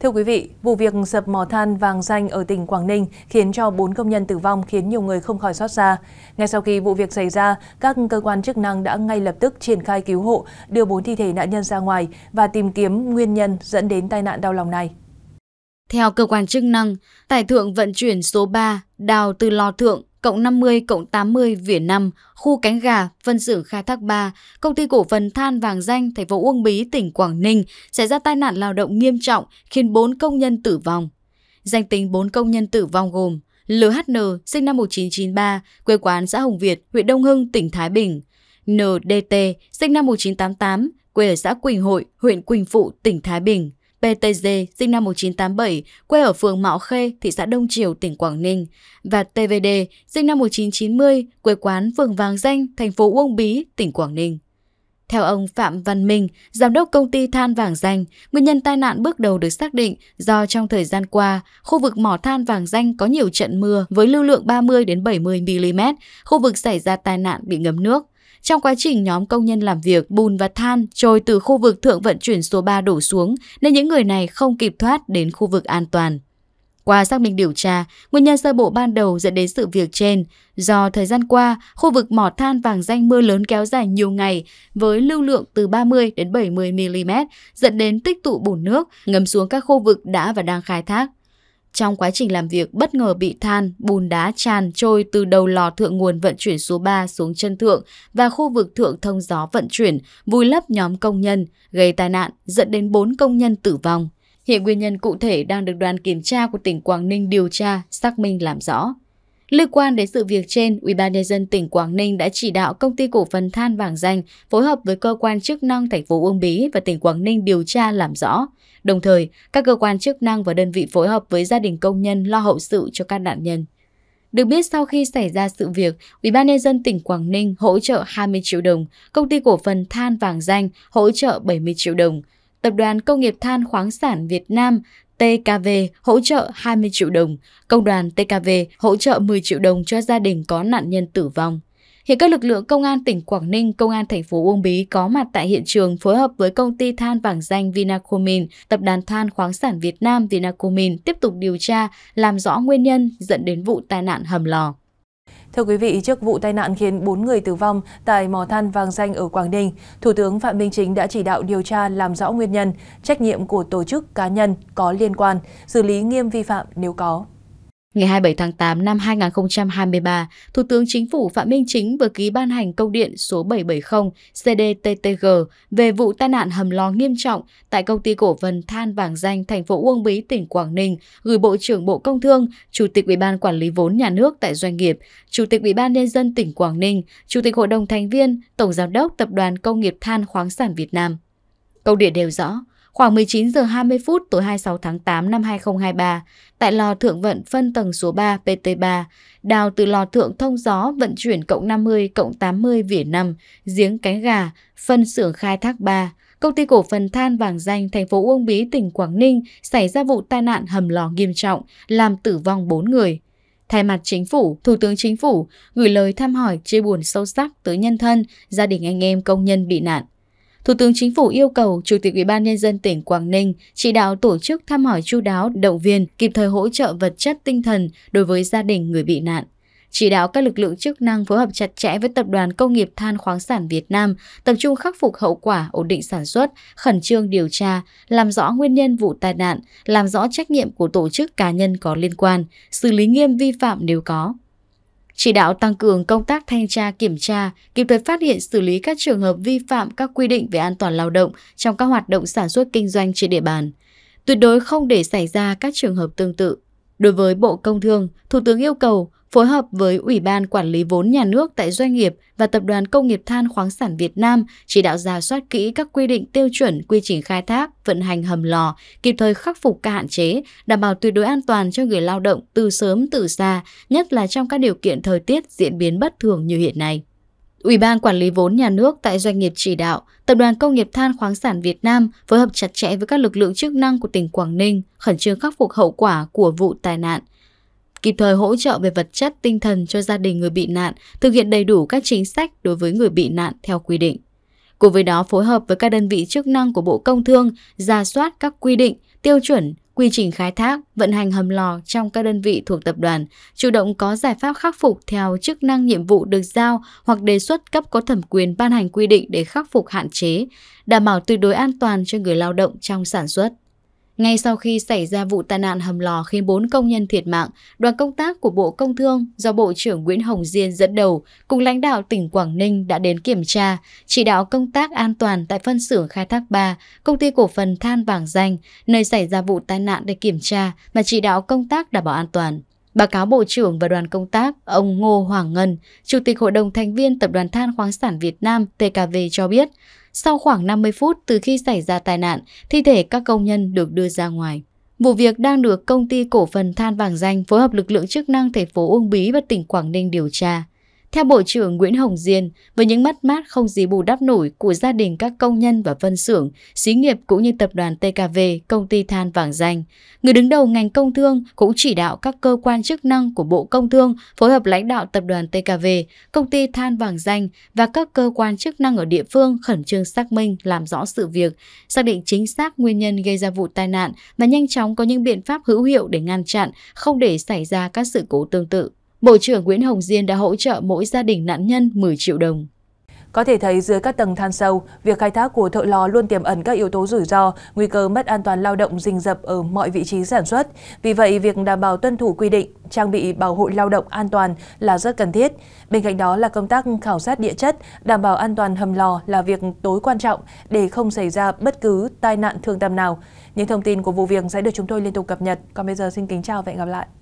Thưa quý vị, vụ việc sập mỏ than vàng danh ở tỉnh Quảng Ninh khiến cho 4 công nhân tử vong khiến nhiều người không khỏi xót xa. Ngay sau khi vụ việc xảy ra, các cơ quan chức năng đã ngay lập tức triển khai cứu hộ, đưa 4 thi thể nạn nhân ra ngoài và tìm kiếm nguyên nhân dẫn đến tai nạn đau lòng này. Theo cơ quan chức năng, tải thượng vận chuyển số 3 đào từ lò thượng cộng 50 cộng 80 Viễn Năm, khu cánh gà, phân xưởng khai thác 3, công ty cổ phần than vàng danh thành phố Uông Bí, tỉnh Quảng Ninh xảy ra tai nạn lao động nghiêm trọng khiến 4 công nhân tử vong. Danh tính 4 công nhân tử vong gồm LHN, sinh năm 1993, quê quán xã Hồng Việt, huyện Đông Hưng, tỉnh Thái Bình. NDT, sinh năm 1988, quê ở xã Quỳnh Hội, huyện Quỳnh Phụ, tỉnh Thái Bình. PTG sinh năm 1987, quê ở phường Mạo Khê, thị xã Đông Triều, tỉnh Quảng Ninh và TVD sinh năm 1990, quê quán phường Vàng Danh, thành phố Uông Bí, tỉnh Quảng Ninh. Theo ông Phạm Văn Minh, giám đốc công ty than Vàng Danh, nguyên nhân tai nạn bước đầu được xác định do trong thời gian qua, khu vực mỏ than Vàng Danh có nhiều trận mưa với lưu lượng 30 đến 70 mm, khu vực xảy ra tai nạn bị ngấm nước. Trong quá trình nhóm công nhân làm việc, bùn và than trôi từ khu vực thượng vận chuyển số 3 đổ xuống, nên những người này không kịp thoát đến khu vực an toàn. Qua xác minh điều tra, nguyên nhân sơ bộ ban đầu dẫn đến sự việc trên do thời gian qua, khu vực mỏ than vàng danh mưa lớn kéo dài nhiều ngày với lưu lượng từ 30 đến 70 mm dẫn đến tích tụ bùn nước ngầm xuống các khu vực đã và đang khai thác. Trong quá trình làm việc bất ngờ bị than, bùn đá tràn trôi từ đầu lò thượng nguồn vận chuyển số 3 xuống chân thượng và khu vực thượng thông gió vận chuyển, vùi lấp nhóm công nhân, gây tai nạn, dẫn đến 4 công nhân tử vong. Hiện nguyên nhân cụ thể đang được đoàn kiểm tra của tỉnh Quảng Ninh điều tra, xác minh làm rõ. Liên quan đến sự việc trên, ubnd tỉnh Quảng Ninh đã chỉ đạo công ty cổ phần than vàng danh phối hợp với cơ quan chức năng thành phố Uông Bí và tỉnh Quảng Ninh điều tra làm rõ. Đồng thời, các cơ quan chức năng và đơn vị phối hợp với gia đình công nhân lo hậu sự cho các nạn nhân. Được biết sau khi xảy ra sự việc, ubnd tỉnh Quảng Ninh hỗ trợ 20 triệu đồng, công ty cổ phần than vàng danh hỗ trợ 70 triệu đồng, Tập đoàn Công nghiệp Than khoáng sản Việt Nam TKV hỗ trợ 20 triệu đồng, công đoàn TKV hỗ trợ 10 triệu đồng cho gia đình có nạn nhân tử vong. Hiện các lực lượng công an tỉnh Quảng Ninh, công an thành phố Uông Bí có mặt tại hiện trường phối hợp với công ty than vàng danh Vinacomin, tập đoàn than khoáng sản Việt Nam Vinacomin tiếp tục điều tra, làm rõ nguyên nhân dẫn đến vụ tai nạn hầm lò. Thưa quý vị, trước vụ tai nạn khiến 4 người tử vong tại mỏ than vàng danh ở Quảng Ninh, Thủ tướng Phạm Minh Chính đã chỉ đạo điều tra làm rõ nguyên nhân, trách nhiệm của tổ chức cá nhân có liên quan, xử lý nghiêm vi phạm nếu có. Ngày 27 tháng 8 năm 2023, Thủ tướng Chính phủ Phạm Minh Chính vừa ký ban hành công điện số 770 CDTTG về vụ tai nạn hầm lò nghiêm trọng tại công ty cổ phần than vàng danh thành phố Uông Bí, tỉnh Quảng Ninh, gửi Bộ trưởng Bộ Công Thương, Chủ tịch Ủy ban Quản lý vốn nhà nước tại doanh nghiệp, Chủ tịch Ủy ban nhân dân tỉnh Quảng Ninh, Chủ tịch Hội đồng thành viên, Tổng giám đốc Tập đoàn Công nghiệp Than khoáng sản Việt Nam. Công điện đều rõ, Khoảng 19 giờ 20 phút tối 26 tháng 8 năm 2023, tại lò thượng vận phân tầng số 3 PT3, đào từ lò thượng thông gió vận chuyển cộng 50 cộng 80 vỉa 5, giếng cánh gà, phân xưởng khai thác 3, công ty cổ phần than vàng danh thành phố Uông Bí, tỉnh Quảng Ninh xảy ra vụ tai nạn hầm lò nghiêm trọng, làm tử vong 4 người. Thay mặt chính phủ, Thủ tướng Chính phủ gửi lời thăm hỏi chia buồn sâu sắc tới nhân thân, gia đình anh em công nhân bị nạn. Thủ tướng Chính phủ yêu cầu Chủ tịch Ủy ban nhân dân tỉnh Quảng Ninh chỉ đạo tổ chức thăm hỏi chu đáo, động viên, kịp thời hỗ trợ vật chất tinh thần đối với gia đình người bị nạn. Chỉ đạo các lực lượng chức năng phối hợp chặt chẽ với Tập đoàn Công nghiệp Than khoáng sản Việt Nam, tập trung khắc phục hậu quả, ổn định sản xuất, khẩn trương điều tra, làm rõ nguyên nhân vụ tai nạn, làm rõ trách nhiệm của tổ chức cá nhân có liên quan, xử lý nghiêm vi phạm nếu có chỉ đạo tăng cường công tác thanh tra kiểm tra, kịp thời phát hiện xử lý các trường hợp vi phạm các quy định về an toàn lao động trong các hoạt động sản xuất kinh doanh trên địa bàn. Tuyệt đối không để xảy ra các trường hợp tương tự. Đối với Bộ Công Thương, Thủ tướng yêu cầu phối hợp với Ủy ban Quản lý vốn nhà nước tại doanh nghiệp và Tập đoàn Công nghiệp Than khoáng sản Việt Nam chỉ đạo ra soát kỹ các quy định tiêu chuẩn, quy trình khai thác, vận hành hầm lò, kịp thời khắc phục các hạn chế, đảm bảo tuyệt đối an toàn cho người lao động từ sớm từ xa, nhất là trong các điều kiện thời tiết diễn biến bất thường như hiện nay. Ủy ban quản lý vốn nhà nước tại doanh nghiệp chỉ đạo, Tập đoàn Công nghiệp Than khoáng sản Việt Nam phối hợp chặt chẽ với các lực lượng chức năng của tỉnh Quảng Ninh, khẩn trương khắc phục hậu quả của vụ tai nạn, kịp thời hỗ trợ về vật chất tinh thần cho gia đình người bị nạn, thực hiện đầy đủ các chính sách đối với người bị nạn theo quy định. Cùng với đó phối hợp với các đơn vị chức năng của Bộ Công Thương ra soát các quy định, tiêu chuẩn, quy trình khai thác, vận hành hầm lò trong các đơn vị thuộc tập đoàn, chủ động có giải pháp khắc phục theo chức năng nhiệm vụ được giao hoặc đề xuất cấp có thẩm quyền ban hành quy định để khắc phục hạn chế, đảm bảo tuyệt đối an toàn cho người lao động trong sản xuất. Ngay sau khi xảy ra vụ tai nạn hầm lò khiến 4 công nhân thiệt mạng, đoàn công tác của Bộ Công Thương do Bộ trưởng Nguyễn Hồng Diên dẫn đầu cùng lãnh đạo tỉnh Quảng Ninh đã đến kiểm tra, chỉ đạo công tác an toàn tại phân xưởng khai thác 3, công ty cổ phần than vàng danh, nơi xảy ra vụ tai nạn để kiểm tra và chỉ đạo công tác đảm bảo an toàn. Báo cáo Bộ trưởng và đoàn công tác, ông Ngô Hoàng Ngân, Chủ tịch Hội đồng thành viên Tập đoàn Than khoáng sản Việt Nam TKV cho biết, sau khoảng 50 phút từ khi xảy ra tai nạn, thi thể các công nhân được đưa ra ngoài. Vụ việc đang được công ty cổ phần than vàng danh phối hợp lực lượng chức năng thành phố Uông Bí và tỉnh Quảng Ninh điều tra. Theo Bộ trưởng Nguyễn Hồng Diên, với những mất mát không gì bù đắp nổi của gia đình các công nhân và phân xưởng, xí nghiệp cũng như tập đoàn TKV, công ty than vàng danh, người đứng đầu ngành công thương cũng chỉ đạo các cơ quan chức năng của Bộ Công Thương phối hợp lãnh đạo tập đoàn TKV, công ty than vàng danh và các cơ quan chức năng ở địa phương khẩn trương xác minh, làm rõ sự việc, xác định chính xác nguyên nhân gây ra vụ tai nạn và nhanh chóng có những biện pháp hữu hiệu để ngăn chặn, không để xảy ra các sự cố tương tự. Bộ trưởng Nguyễn Hồng Diên đã hỗ trợ mỗi gia đình nạn nhân 10 triệu đồng. Có thể thấy dưới các tầng than sâu, việc khai thác của thợ lò luôn tiềm ẩn các yếu tố rủi ro, nguy cơ mất an toàn lao động rình rập ở mọi vị trí sản xuất. Vì vậy, việc đảm bảo tuân thủ quy định, trang bị bảo hộ lao động an toàn là rất cần thiết. Bên cạnh đó là công tác khảo sát địa chất, đảm bảo an toàn hầm lò là việc tối quan trọng để không xảy ra bất cứ tai nạn thương tâm nào. Những thông tin của vụ việc sẽ được chúng tôi liên tục cập nhật. Còn bây giờ xin kính chào và hẹn gặp lại.